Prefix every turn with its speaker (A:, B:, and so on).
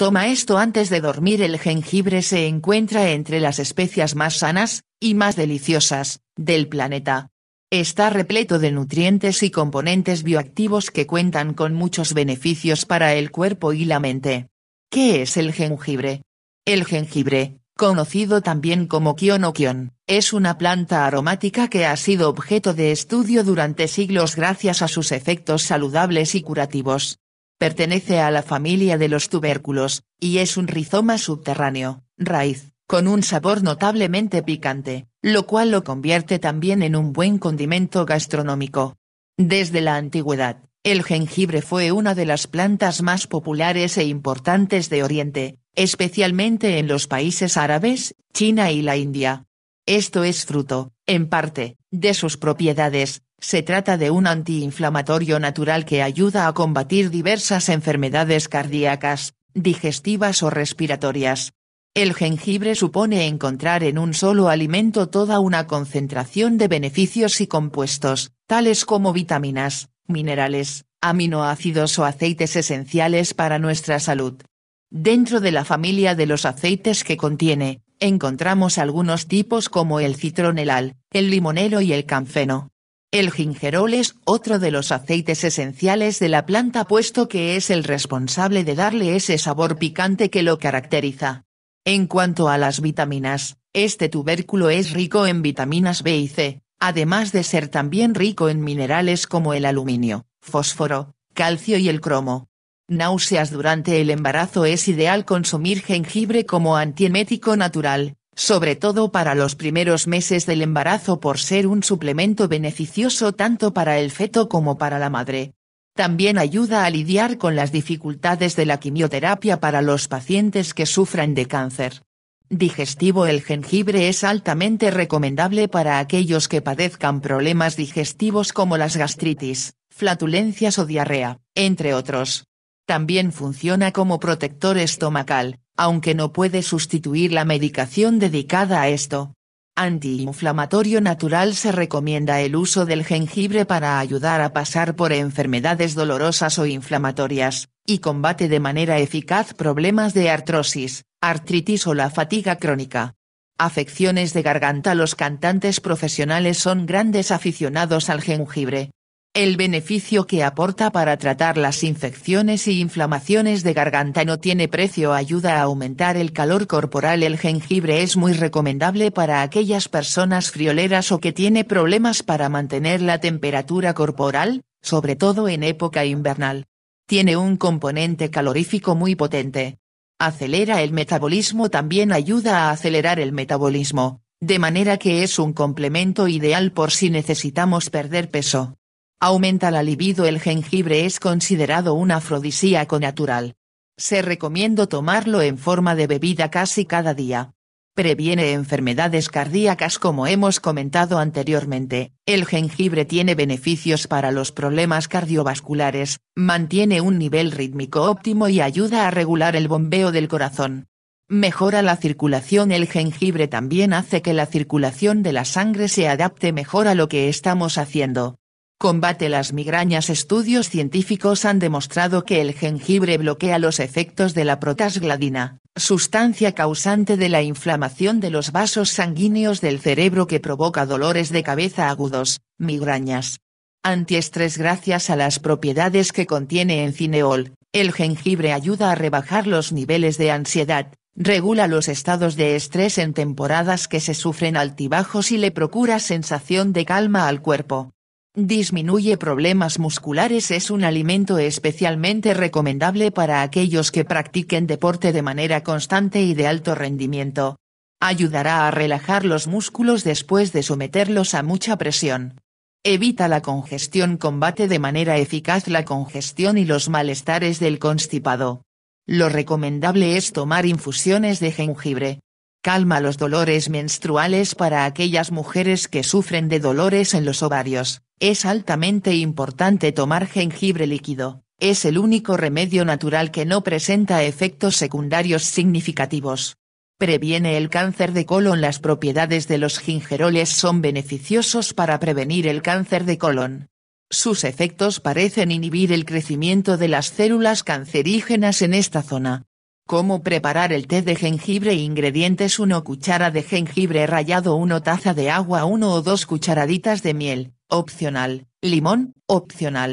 A: Toma esto antes de dormir. El jengibre se encuentra entre las especias más sanas, y más deliciosas, del planeta. Está repleto de nutrientes y componentes bioactivos que cuentan con muchos beneficios para el cuerpo y la mente. ¿Qué es el jengibre? El jengibre, conocido también como kion o kion, es una planta aromática que ha sido objeto de estudio durante siglos gracias a sus efectos saludables y curativos. Pertenece a la familia de los tubérculos, y es un rizoma subterráneo, raíz, con un sabor notablemente picante, lo cual lo convierte también en un buen condimento gastronómico. Desde la antigüedad, el jengibre fue una de las plantas más populares e importantes de Oriente, especialmente en los países árabes, China y la India. Esto es fruto, en parte, de sus propiedades, se trata de un antiinflamatorio natural que ayuda a combatir diversas enfermedades cardíacas, digestivas o respiratorias. El jengibre supone encontrar en un solo alimento toda una concentración de beneficios y compuestos, tales como vitaminas, minerales, aminoácidos o aceites esenciales para nuestra salud. Dentro de la familia de los aceites que contiene, encontramos algunos tipos como el citronelal, el limonero y el canfeno. El gingerol es otro de los aceites esenciales de la planta puesto que es el responsable de darle ese sabor picante que lo caracteriza. En cuanto a las vitaminas, este tubérculo es rico en vitaminas B y C, además de ser también rico en minerales como el aluminio, fósforo, calcio y el cromo náuseas durante el embarazo es ideal consumir jengibre como antiemético natural, sobre todo para los primeros meses del embarazo por ser un suplemento beneficioso tanto para el feto como para la madre. También ayuda a lidiar con las dificultades de la quimioterapia para los pacientes que sufran de cáncer. Digestivo El jengibre es altamente recomendable para aquellos que padezcan problemas digestivos como las gastritis, flatulencias o diarrea, entre otros. También funciona como protector estomacal, aunque no puede sustituir la medicación dedicada a esto. Antiinflamatorio natural se recomienda el uso del jengibre para ayudar a pasar por enfermedades dolorosas o inflamatorias, y combate de manera eficaz problemas de artrosis, artritis o la fatiga crónica. Afecciones de garganta Los cantantes profesionales son grandes aficionados al jengibre, el beneficio que aporta para tratar las infecciones y inflamaciones de garganta no tiene precio, ayuda a aumentar el calor corporal. El jengibre es muy recomendable para aquellas personas frioleras o que tiene problemas para mantener la temperatura corporal, sobre todo en época invernal. Tiene un componente calorífico muy potente. Acelera el metabolismo, también ayuda a acelerar el metabolismo, de manera que es un complemento ideal por si necesitamos perder peso. Aumenta la libido El jengibre es considerado un afrodisíaco natural. Se recomienda tomarlo en forma de bebida casi cada día. Previene enfermedades cardíacas como hemos comentado anteriormente, el jengibre tiene beneficios para los problemas cardiovasculares, mantiene un nivel rítmico óptimo y ayuda a regular el bombeo del corazón. Mejora la circulación El jengibre también hace que la circulación de la sangre se adapte mejor a lo que estamos haciendo. Combate las migrañas Estudios científicos han demostrado que el jengibre bloquea los efectos de la protasgladina, sustancia causante de la inflamación de los vasos sanguíneos del cerebro que provoca dolores de cabeza agudos, migrañas. Antiestrés Gracias a las propiedades que contiene en cineol, el jengibre ayuda a rebajar los niveles de ansiedad, regula los estados de estrés en temporadas que se sufren altibajos y le procura sensación de calma al cuerpo. Disminuye problemas musculares es un alimento especialmente recomendable para aquellos que practiquen deporte de manera constante y de alto rendimiento. Ayudará a relajar los músculos después de someterlos a mucha presión. Evita la congestión. Combate de manera eficaz la congestión y los malestares del constipado. Lo recomendable es tomar infusiones de jengibre. Calma los dolores menstruales para aquellas mujeres que sufren de dolores en los ovarios. Es altamente importante tomar jengibre líquido, es el único remedio natural que no presenta efectos secundarios significativos. Previene el cáncer de colon. Las propiedades de los gingeroles son beneficiosos para prevenir el cáncer de colon. Sus efectos parecen inhibir el crecimiento de las células cancerígenas en esta zona. Cómo preparar el té de jengibre Ingredientes 1 cuchara de jengibre rallado 1 taza de agua 1 o 2 cucharaditas de miel, opcional, limón opcional.